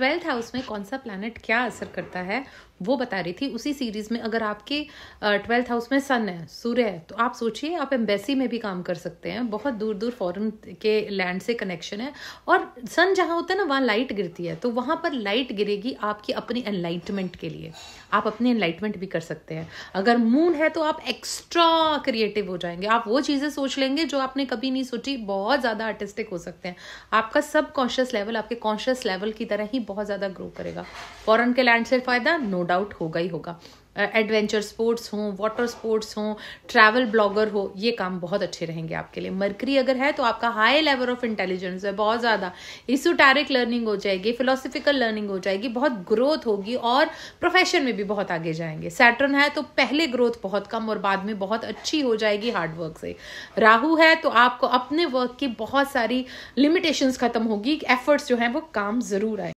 twelfth house में कौन सा प्लानट क्या असर करता है वो बता रही थी उसी सीरीज में अगर आपके ट्वेल्थ हाउस में सन है सूर्य है तो आप सोचिए आप एम्बेसी में भी काम कर सकते हैं बहुत दूर दूर फॉरेन के लैंड से कनेक्शन है और सन जहाँ होता है ना वहाँ लाइट गिरती है तो वहाँ पर लाइट गिरेगी आपकी अपनी एनलाइटमेंट के लिए आप अपनी एनलाइटमेंट भी कर सकते हैं अगर मून है तो आप एक्स्ट्रा क्रिएटिव हो जाएंगे आप वो चीज़ें सोच लेंगे जो आपने कभी नहीं सोची बहुत ज़्यादा आर्टिस्टिक हो सकते हैं आपका सब कॉन्शियस लेवल आपके कॉन्शियस लेवल की तरह ही बहुत ज़्यादा ग्रो करेगा फॉरन के लैंड से फ़ायदा नो डाउट होगा ही होगा एडवेंचर स्पोर्ट्स हो वाटर स्पोर्ट्स हो ट्रैवल ब्लॉगर हो ये काम बहुत अच्छे रहेंगे आपके लिए मरकरी अगर है तो आपका हाई लेवल ऑफ इंटेलिजेंस है बहुत ज़्यादा इसोटैरिक लर्निंग हो जाएगी फिलोसफिकल लर्निंग हो जाएगी बहुत ग्रोथ होगी और प्रोफेशन में भी बहुत आगे जाएंगे सैटर्न है तो पहले ग्रोथ बहुत कम और बाद में बहुत अच्छी हो जाएगी हार्डवर्क से राहू है तो आपको अपने वर्क की बहुत सारी लिमिटेशंस खत्म होगी एफर्ट्स जो हैं वो काम ज़रूर आए